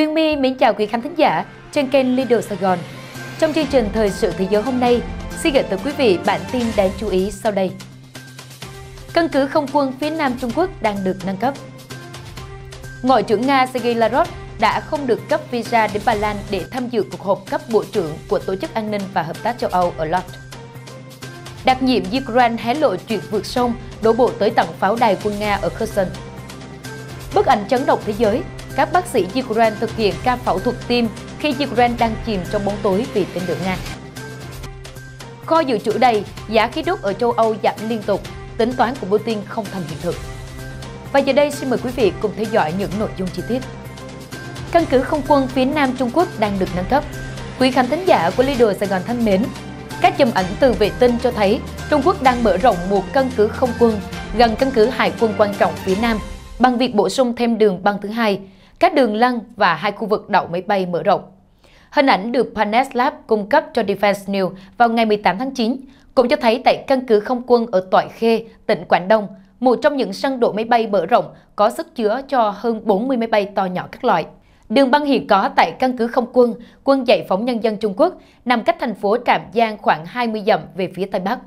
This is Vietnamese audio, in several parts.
Uyên My mến chào quý khán thính giả trên kênh Lido Sài Gòn. Trong chương trình Thời sự Thế giới hôm nay, xin gửi tới quý vị bản tin đáng chú ý sau đây. Căn cứ không quân phía Nam Trung Quốc đang được nâng cấp. Ngoại trưởng Nga Sergei Lavrov đã không được cấp visa đến Ba Lan để tham dự cuộc họp cấp bộ trưởng của Tổ chức An ninh và Hợp tác châu Âu ở Lodz. Đặc nhiệm Ukraine hé lộ chuyện vượt sông, đổ bộ tới tặng pháo đài quân Nga ở Kherson. Bức ảnh chấn động thế giới các bác sĩ Ukraine thực hiện ca phẫu thuật tim khi Ukraine đang chìm trong bóng tối vì tên lửa Nga. Kho dự trữ đầy, giá khí đốt ở châu Âu giảm liên tục, tính toán của Putin không thành hiện thực. Và giờ đây xin mời quý vị cùng theo dõi những nội dung chi tiết. Căn cứ không quân phía Nam Trung Quốc đang được nâng cấp. Quý khán thính giả của Lido Sài Gòn thân mến, các chùm ảnh từ vệ tinh cho thấy Trung Quốc đang mở rộng một căn cứ không quân gần căn cứ hải quân quan trọng phía Nam bằng việc bổ sung thêm đường băng thứ hai các đường lăn và hai khu vực đậu máy bay mở rộng. Hình ảnh được Panes Lab cung cấp cho Defense News vào ngày 18 tháng 9 cũng cho thấy tại căn cứ không quân ở Toại Khê, tỉnh Quảng Đông, một trong những sân đổ máy bay mở rộng có sức chứa cho hơn 40 máy bay to nhỏ các loại. Đường băng hiện có tại căn cứ không quân, quân giải phóng nhân dân Trung Quốc, nằm cách thành phố Trạm Giang khoảng 20 dặm về phía Tây Bắc,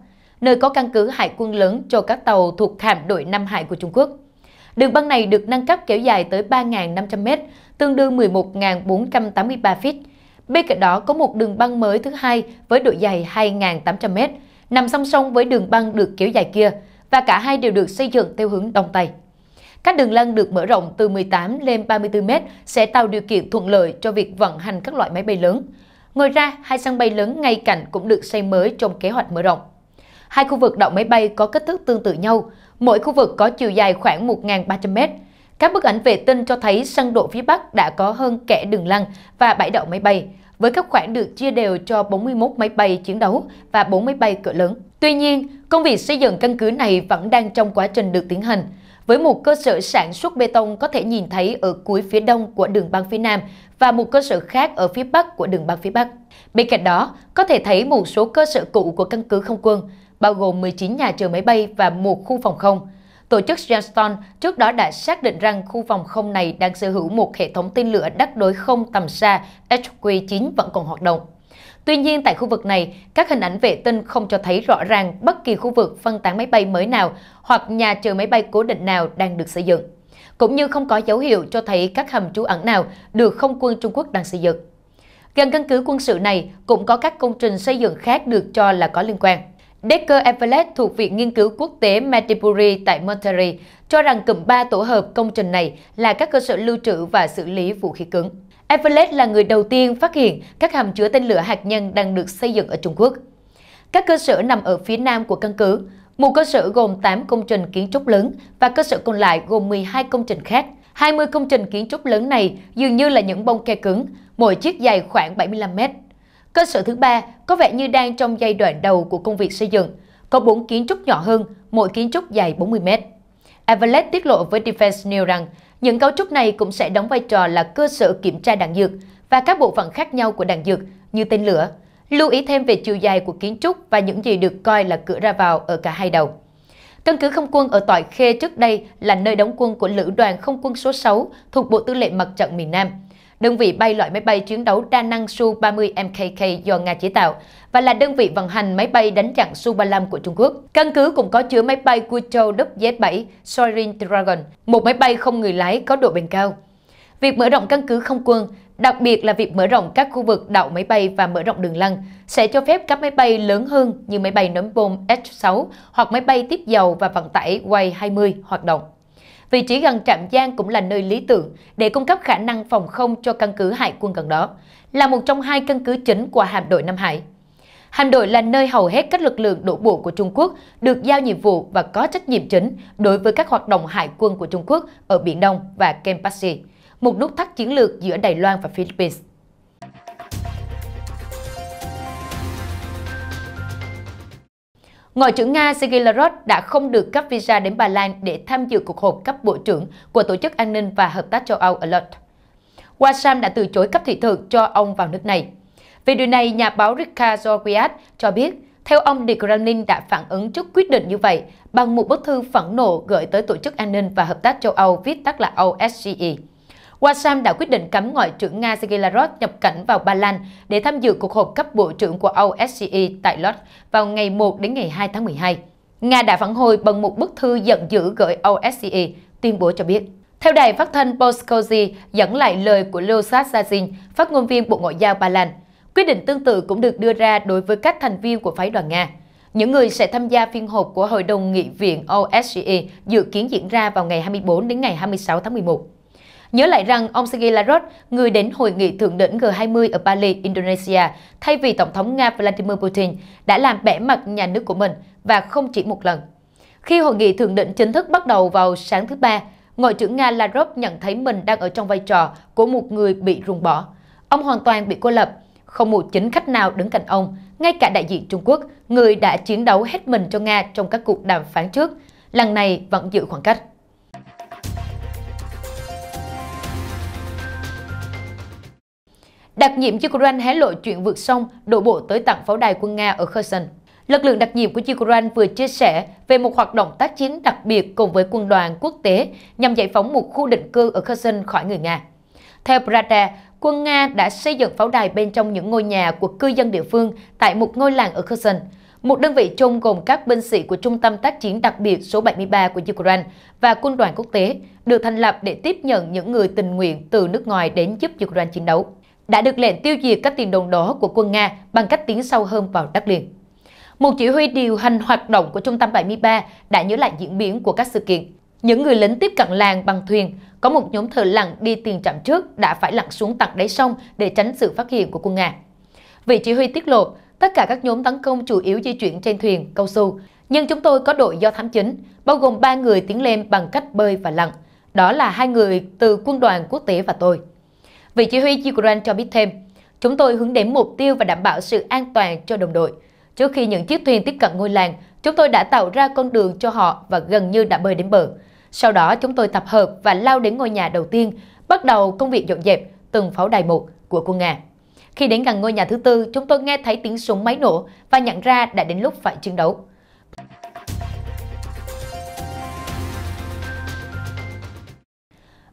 nơi có căn cứ hải quân lớn cho các tàu thuộc hạm đội Nam Hải của Trung Quốc. Đường băng này được nâng cấp kéo dài tới 3.500m, tương đương 11.483 feet. Bên cạnh đó có một đường băng mới thứ hai với độ dài 2.800m, nằm song song với đường băng được kéo dài kia, và cả hai đều được xây dựng theo hướng Đông Tây. Các đường lăn được mở rộng từ 18 lên 34m sẽ tạo điều kiện thuận lợi cho việc vận hành các loại máy bay lớn. Ngoài ra, hai sân bay lớn ngay cạnh cũng được xây mới trong kế hoạch mở rộng. Hai khu vực đậu máy bay có kích thước tương tự nhau, mỗi khu vực có chiều dài khoảng 1.300m. Các bức ảnh vệ tinh cho thấy sân độ phía Bắc đã có hơn kẻ đường lăn và bãi đậu máy bay, với các khoản được chia đều cho 41 máy bay chiến đấu và 4 máy bay cỡ lớn. Tuy nhiên, công việc xây dựng căn cứ này vẫn đang trong quá trình được tiến hành, với một cơ sở sản xuất bê tông có thể nhìn thấy ở cuối phía đông của đường băng phía Nam và một cơ sở khác ở phía bắc của đường băng phía Bắc. Bên cạnh đó, có thể thấy một số cơ sở cũ của căn cứ không quân, bao gồm 19 nhà chờ máy bay và một khu phòng không. Tổ chức Johnston trước đó đã xác định rằng khu phòng không này đang sở hữu một hệ thống tên lửa đắc đối không tầm xa HQ-9 vẫn còn hoạt động. Tuy nhiên, tại khu vực này, các hình ảnh vệ tinh không cho thấy rõ ràng bất kỳ khu vực phân tán máy bay mới nào hoặc nhà chờ máy bay cố định nào đang được xây dựng, cũng như không có dấu hiệu cho thấy các hầm trú ẩn nào được không quân Trung Quốc đang xây dựng. Gần căn cứ quân sự này cũng có các công trình xây dựng khác được cho là có liên quan. Decker Everett thuộc Viện Nghiên cứu Quốc tế Medbury tại Monterey cho rằng cụm 3 tổ hợp công trình này là các cơ sở lưu trữ và xử lý vũ khí cứng. Everett là người đầu tiên phát hiện các hầm chứa tên lửa hạt nhân đang được xây dựng ở Trung Quốc. Các cơ sở nằm ở phía nam của căn cứ. Một cơ sở gồm 8 công trình kiến trúc lớn và cơ sở còn lại gồm 12 công trình khác. 20 công trình kiến trúc lớn này dường như là những bông ke cứng, mỗi chiếc dài khoảng 75 mét. Cơ sở thứ ba có vẻ như đang trong giai đoạn đầu của công việc xây dựng, có bốn kiến trúc nhỏ hơn, mỗi kiến trúc dài 40 mét. Avalet tiết lộ với Defense News rằng những cấu trúc này cũng sẽ đóng vai trò là cơ sở kiểm tra đạn dược và các bộ phận khác nhau của đạn dược như tên lửa. Lưu ý thêm về chiều dài của kiến trúc và những gì được coi là cửa ra vào ở cả hai đầu. Căn cứ không quân ở Tỏi Khê trước đây là nơi đóng quân của Lữ đoàn Không quân số 6 thuộc Bộ Tư lệnh Mặt trận miền Nam đơn vị bay loại máy bay chiến đấu đa năng Su-30MKK do Nga chế tạo và là đơn vị vận hành máy bay đánh chặn Su-35 của Trung Quốc. Căn cứ cũng có chứa máy bay Guizhou WZ-7 Soirin Dragon, một máy bay không người lái có độ bền cao. Việc mở rộng căn cứ không quân, đặc biệt là việc mở rộng các khu vực đậu máy bay và mở rộng đường lăn, sẽ cho phép các máy bay lớn hơn như máy bay ném bom H-6 hoặc máy bay tiếp dầu và vận tải Y-20 hoạt động vị trí gần trạm Giang cũng là nơi lý tưởng để cung cấp khả năng phòng không cho căn cứ hải quân gần đó, là một trong hai căn cứ chính của hạm đội Nam Hải. Hạm đội là nơi hầu hết các lực lượng đổ bộ của Trung Quốc được giao nhiệm vụ và có trách nhiệm chính đối với các hoạt động hải quân của Trung Quốc ở Biển Đông và Kempasi, một nút thắt chiến lược giữa Đài Loan và Philippines. Ngoại trưởng Nga Sergei Lavrov đã không được cấp visa đến Ba Lan để tham dự cuộc họp cấp bộ trưởng của Tổ chức An ninh và Hợp tác châu Âu alert. Washam đã từ chối cấp thị thực cho ông vào nước này. Về điều này, nhà báo Rika Zorgiad cho biết, theo ông, Điện Kremlin đã phản ứng trước quyết định như vậy bằng một bức thư phẫn nộ gửi tới Tổ chức An ninh và Hợp tác châu Âu viết tắt là OSCE. Washam đã quyết định cấm Ngoại trưởng Nga Sergei Lavrov nhập cảnh vào Ba Lan để tham dự cuộc họp cấp bộ trưởng của OSCE tại Lod vào ngày 1 đến ngày 2 tháng 12. Nga đã phản hồi bằng một bức thư giận dữ gửi OSCE, tuyên bố cho biết. Theo đài phát thanh Polskozy dẫn lại lời của Leosas Zazin, phát ngôn viên Bộ Ngoại giao Ba Lan, quyết định tương tự cũng được đưa ra đối với các thành viên của phái đoàn Nga. Những người sẽ tham gia phiên họp của Hội đồng Nghị viện OSCE dự kiến diễn ra vào ngày 24 đến ngày 26 tháng 11. Nhớ lại rằng ông Sergei Lavrov, người đến hội nghị thượng đỉnh G20 ở Bali, Indonesia, thay vì Tổng thống Nga Vladimir Putin, đã làm bẻ mặt nhà nước của mình và không chỉ một lần. Khi hội nghị thượng đỉnh chính thức bắt đầu vào sáng thứ Ba, Ngoại trưởng Nga Lavrov nhận thấy mình đang ở trong vai trò của một người bị ruồng bỏ. Ông hoàn toàn bị cô lập, không một chính khách nào đứng cạnh ông, ngay cả đại diện Trung Quốc, người đã chiến đấu hết mình cho Nga trong các cuộc đàm phán trước, lần này vẫn giữ khoảng cách. Đặc nhiệm Ukraine hé lộ chuyện vượt sông, đổ bộ tới tặng pháo đài quân Nga ở Kherson. Lực lượng đặc nhiệm của Ukraine vừa chia sẻ về một hoạt động tác chiến đặc biệt cùng với quân đoàn quốc tế nhằm giải phóng một khu định cư ở Kherson khỏi người Nga. Theo Prada, quân Nga đã xây dựng pháo đài bên trong những ngôi nhà của cư dân địa phương tại một ngôi làng ở Kherson. Một đơn vị chung gồm các binh sĩ của Trung tâm Tác chiến đặc biệt số 73 của Ukraine và quân đoàn quốc tế được thành lập để tiếp nhận những người tình nguyện từ nước ngoài đến giúp Ukraine chiến đấu đã được lệnh tiêu diệt các tiền đồn đỏ của quân Nga bằng cách tiến sâu hơn vào đất liền. Một chỉ huy điều hành hoạt động của Trung tâm 73 đã nhớ lại diễn biến của các sự kiện. Những người lính tiếp cận làng bằng thuyền, có một nhóm thợ lặn đi tiền trạm trước đã phải lặn xuống tận đáy sông để tránh sự phát hiện của quân Nga. Vị chỉ huy tiết lộ, tất cả các nhóm tấn công chủ yếu di chuyển trên thuyền, câu su. Nhưng chúng tôi có đội do thám chính, bao gồm 3 người tiến lên bằng cách bơi và lặn. Đó là hai người từ quân đoàn quốc tế và tôi. Vị chỉ huy Ukraine cho biết thêm, chúng tôi hướng đến mục tiêu và đảm bảo sự an toàn cho đồng đội. Trước khi những chiếc thuyền tiếp cận ngôi làng, chúng tôi đã tạo ra con đường cho họ và gần như đã bơi đến bờ. Sau đó chúng tôi tập hợp và lao đến ngôi nhà đầu tiên, bắt đầu công việc dọn dẹp từng pháo đài một của quân Nga. Khi đến gần ngôi nhà thứ tư, chúng tôi nghe thấy tiếng súng máy nổ và nhận ra đã đến lúc phải chiến đấu.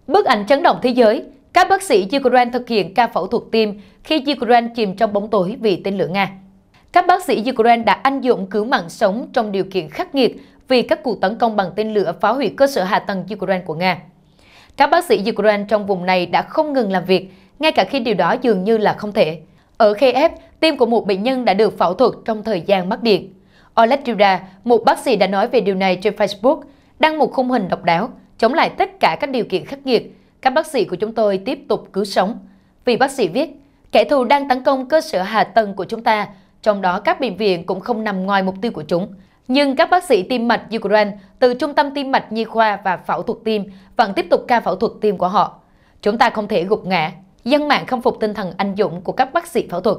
Bức ảnh chấn động thế giới, các bác sĩ Ukraine thực hiện ca phẫu thuật tim khi Ukraine chìm trong bóng tối vì tên lửa Nga. Các bác sĩ Ukraine đã anh dũng cứu mạng sống trong điều kiện khắc nghiệt vì các cuộc tấn công bằng tên lửa phá hủy cơ sở hạ tầng Ukraine của Nga. Các bác sĩ Ukraine trong vùng này đã không ngừng làm việc, ngay cả khi điều đó dường như là không thể. Ở Kiev, tim của một bệnh nhân đã được phẫu thuật trong thời gian mắc điện. Oleg Duda, một bác sĩ đã nói về điều này trên Facebook, đăng một khung hình độc đáo, chống lại tất cả các điều kiện khắc nghiệt, các bác sĩ của chúng tôi tiếp tục cứu sống. Vì bác sĩ viết, kẻ thù đang tấn công cơ sở hạ tầng của chúng ta, trong đó các bệnh viện cũng không nằm ngoài mục tiêu của chúng. Nhưng các bác sĩ tim mạch Ukraine từ Trung tâm Tim mạch Nhi khoa và Phẫu thuật tim vẫn tiếp tục ca phẫu thuật tim của họ. Chúng ta không thể gục ngã, dân mạng không phục tinh thần anh dũng của các bác sĩ phẫu thuật.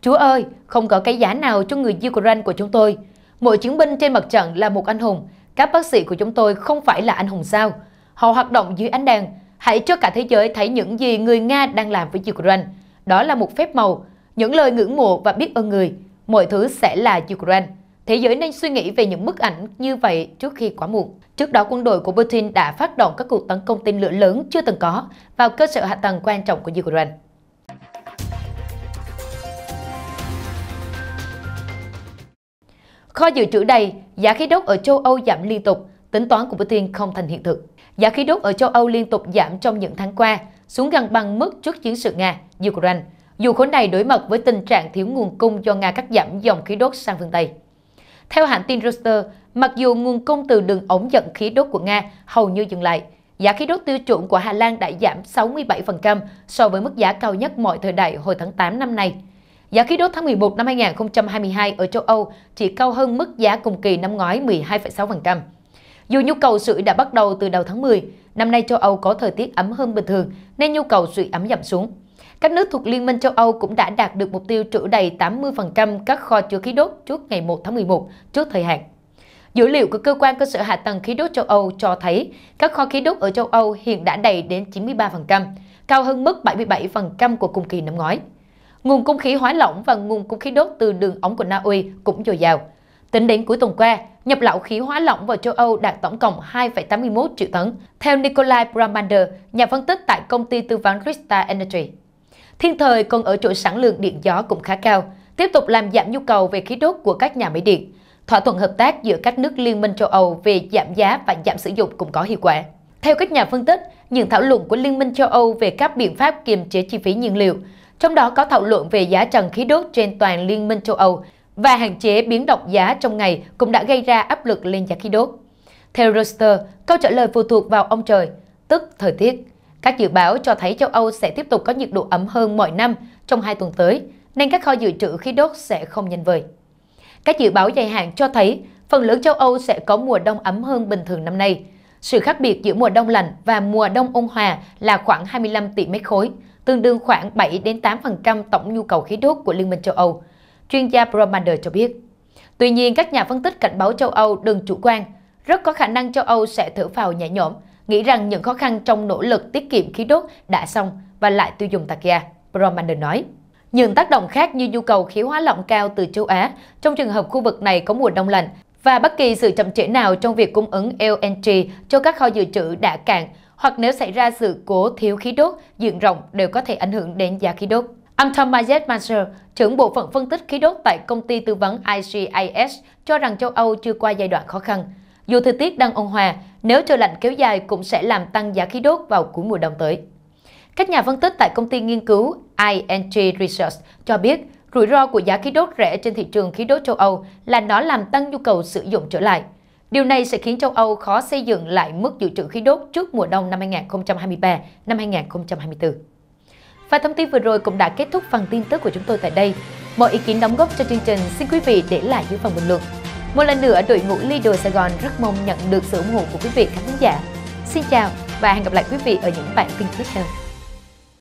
Chúa ơi, không có cái giá nào cho người Ukraine của chúng tôi. Mỗi chiến binh trên mặt trận là một anh hùng. Các bác sĩ của chúng tôi không phải là anh hùng sao. Họ hoạt động dưới ánh đèn, Hãy cho cả thế giới thấy những gì người Nga đang làm với Ukraine. Đó là một phép màu, những lời ngưỡng mộ và biết ơn người. Mọi thứ sẽ là Ukraine. Thế giới nên suy nghĩ về những bức ảnh như vậy trước khi quá muộn. Trước đó, quân đội của Putin đã phát động các cuộc tấn công tên lửa lớn chưa từng có vào cơ sở hạ tầng quan trọng của Ukraine. Kho dự trữ đầy, giá khí đốt ở châu Âu giảm liên tục, tính toán của Putin không thành hiện thực. Giá khí đốt ở châu Âu liên tục giảm trong những tháng qua, xuống gần bằng mức trước chiến sự Nga-Ukraine, dù khối này đối mặt với tình trạng thiếu nguồn cung do Nga cắt giảm dòng khí đốt sang phương Tây. Theo hãng tin Reuters, mặc dù nguồn cung từ đường ống dẫn khí đốt của Nga hầu như dừng lại, giá khí đốt tiêu chuẩn của Hà Lan đã giảm 67% so với mức giá cao nhất mọi thời đại hồi tháng 8 năm nay. Giá khí đốt tháng 11 năm 2022 ở châu Âu chỉ cao hơn mức giá cùng kỳ năm ngoái 12,6%. Dù nhu cầu sưởi đã bắt đầu từ đầu tháng 10, năm nay châu Âu có thời tiết ấm hơn bình thường nên nhu cầu sưởi ấm giảm xuống. Các nước thuộc Liên minh châu Âu cũng đã đạt được mục tiêu trữ đầy 80% các kho chứa khí đốt trước ngày 1 tháng 11, trước thời hạn. Dữ liệu của cơ quan cơ sở hạ tầng khí đốt châu Âu cho thấy các kho khí đốt ở châu Âu hiện đã đầy đến 93%, cao hơn mức 77% của cùng kỳ năm ngoái. Nguồn cung khí hóa lỏng và nguồn cung khí đốt từ đường ống của Na Uy cũng dồi dào. Tính đến cuối tuần qua, nhập lậu khí hóa lỏng vào châu Âu đạt tổng cộng 2,81 triệu tấn, theo Nikolai Bramander, nhà phân tích tại công ty tư vấn Krista Energy. Thiên thời còn ở chỗ sản lượng điện gió cũng khá cao, tiếp tục làm giảm nhu cầu về khí đốt của các nhà máy điện. Thỏa thuận hợp tác giữa các nước Liên minh châu Âu về giảm giá và giảm sử dụng cũng có hiệu quả. Theo các nhà phân tích, những thảo luận của Liên minh châu Âu về các biện pháp kiềm chế chi phí nhiên liệu, trong đó có thảo luận về giá trần khí đốt trên toàn Liên minh châu Âu và hạn chế biến động giá trong ngày cũng đã gây ra áp lực lên giá khí đốt. Theo Reuters, câu trả lời phụ thuộc vào ông trời, tức thời tiết. Các dự báo cho thấy châu Âu sẽ tiếp tục có nhiệt độ ấm hơn mọi năm trong hai tuần tới, nên các kho dự trữ khí đốt sẽ không nhanh vời. Các dự báo dài hạn cho thấy phần lớn châu Âu sẽ có mùa đông ấm hơn bình thường năm nay. Sự khác biệt giữa mùa đông lạnh và mùa đông ôn hòa là khoảng 25 tỷ mét khối, tương đương khoảng 7 đến 8% tổng nhu cầu khí đốt của Liên minh châu Âu chuyên gia Bromander cho biết. Tuy nhiên, các nhà phân tích cảnh báo châu Âu đừng chủ quan, rất có khả năng châu Âu sẽ thở phào nhẹ nhõm, nghĩ rằng những khó khăn trong nỗ lực tiết kiệm khí đốt đã xong và lại tiêu dùng tạc ga, Bromander nói. Những tác động khác như nhu cầu khí hóa lỏng cao từ châu Á, trong trường hợp khu vực này có mùa đông lạnh, và bất kỳ sự chậm trễ nào trong việc cung ứng LNG cho các kho dự trữ đã cạn, hoặc nếu xảy ra sự cố thiếu khí đốt diện rộng đều có thể ảnh hưởng đến giá khí đốt. Ông Thomas Mazur, trưởng bộ phận phân tích khí đốt tại công ty tư vấn IGIS, cho rằng châu Âu chưa qua giai đoạn khó khăn. Dù thời tiết đang ôn hòa, nếu trời lạnh kéo dài cũng sẽ làm tăng giá khí đốt vào cuối mùa đông tới. Các nhà phân tích tại công ty nghiên cứu ING Research cho biết rủi ro của giá khí đốt rẻ trên thị trường khí đốt châu Âu là nó làm tăng nhu cầu sử dụng trở lại. Điều này sẽ khiến châu Âu khó xây dựng lại mức dự trữ khí đốt trước mùa đông năm 2023, 2024. Và thông tin vừa rồi cũng đã kết thúc phần tin tức của chúng tôi tại đây. Mọi ý kiến đóng góp cho chương trình xin quý vị để lại dưới phần bình luận. Một lần nữa, đội ngũ Lido Sài Gòn rất mong nhận được sự ủng hộ của quý vị khán giả. Xin chào và hẹn gặp lại quý vị ở những bản tin tiếp theo.